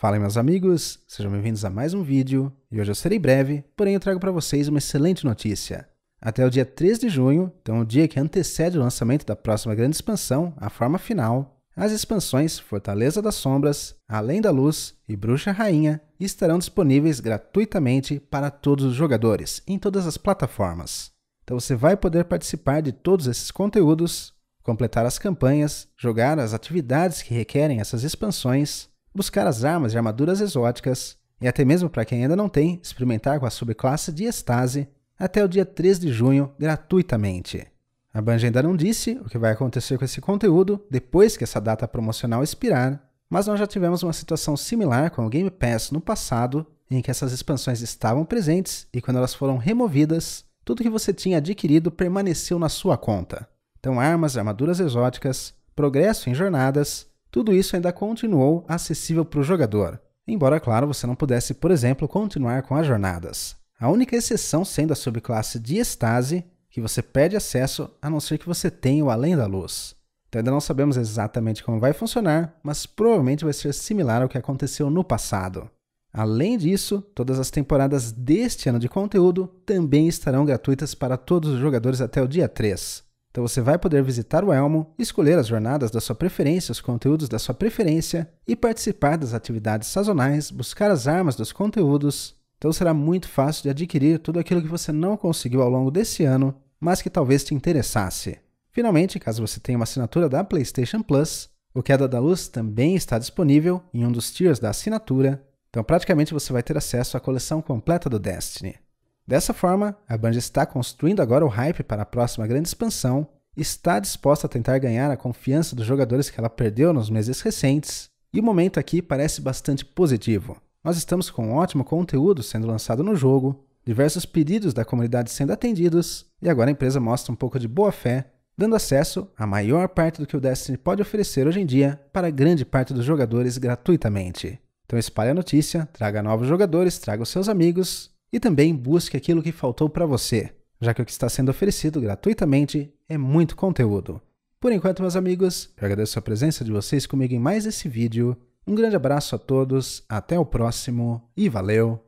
Fala meus amigos, sejam bem-vindos a mais um vídeo, e hoje eu serei breve, porém eu trago para vocês uma excelente notícia. Até o dia 3 de junho, então é o dia que antecede o lançamento da próxima grande expansão, a forma final, as expansões Fortaleza das Sombras, Além da Luz e Bruxa Rainha estarão disponíveis gratuitamente para todos os jogadores, em todas as plataformas. Então você vai poder participar de todos esses conteúdos, completar as campanhas, jogar as atividades que requerem essas expansões, buscar as armas e armaduras exóticas, e até mesmo para quem ainda não tem, experimentar com a subclasse de Estase até o dia 3 de junho gratuitamente. A Bungie ainda não disse o que vai acontecer com esse conteúdo depois que essa data promocional expirar, mas nós já tivemos uma situação similar com o Game Pass no passado, em que essas expansões estavam presentes e quando elas foram removidas, tudo que você tinha adquirido permaneceu na sua conta. Então, armas, armaduras exóticas, progresso em jornadas tudo isso ainda continuou acessível para o jogador, embora, claro, você não pudesse, por exemplo, continuar com as jornadas. A única exceção sendo a subclasse de Estase, que você pede acesso a não ser que você tenha o Além da Luz. Então ainda não sabemos exatamente como vai funcionar, mas provavelmente vai ser similar ao que aconteceu no passado. Além disso, todas as temporadas deste ano de conteúdo também estarão gratuitas para todos os jogadores até o dia 3. Então você vai poder visitar o Elmo, escolher as jornadas da sua preferência, os conteúdos da sua preferência e participar das atividades sazonais, buscar as armas dos conteúdos. Então será muito fácil de adquirir tudo aquilo que você não conseguiu ao longo desse ano, mas que talvez te interessasse. Finalmente, caso você tenha uma assinatura da PlayStation Plus, o Queda da Luz também está disponível em um dos tiers da assinatura, então praticamente você vai ter acesso à coleção completa do Destiny. Dessa forma, a Band está construindo agora o hype para a próxima grande expansão, está disposta a tentar ganhar a confiança dos jogadores que ela perdeu nos meses recentes, e o momento aqui parece bastante positivo. Nós estamos com um ótimo conteúdo sendo lançado no jogo, diversos pedidos da comunidade sendo atendidos, e agora a empresa mostra um pouco de boa fé, dando acesso à maior parte do que o Destiny pode oferecer hoje em dia para grande parte dos jogadores gratuitamente. Então espalhe a notícia, traga novos jogadores, traga os seus amigos, e também busque aquilo que faltou para você, já que o que está sendo oferecido gratuitamente é muito conteúdo. Por enquanto, meus amigos, eu agradeço a presença de vocês comigo em mais esse vídeo. Um grande abraço a todos, até o próximo e valeu!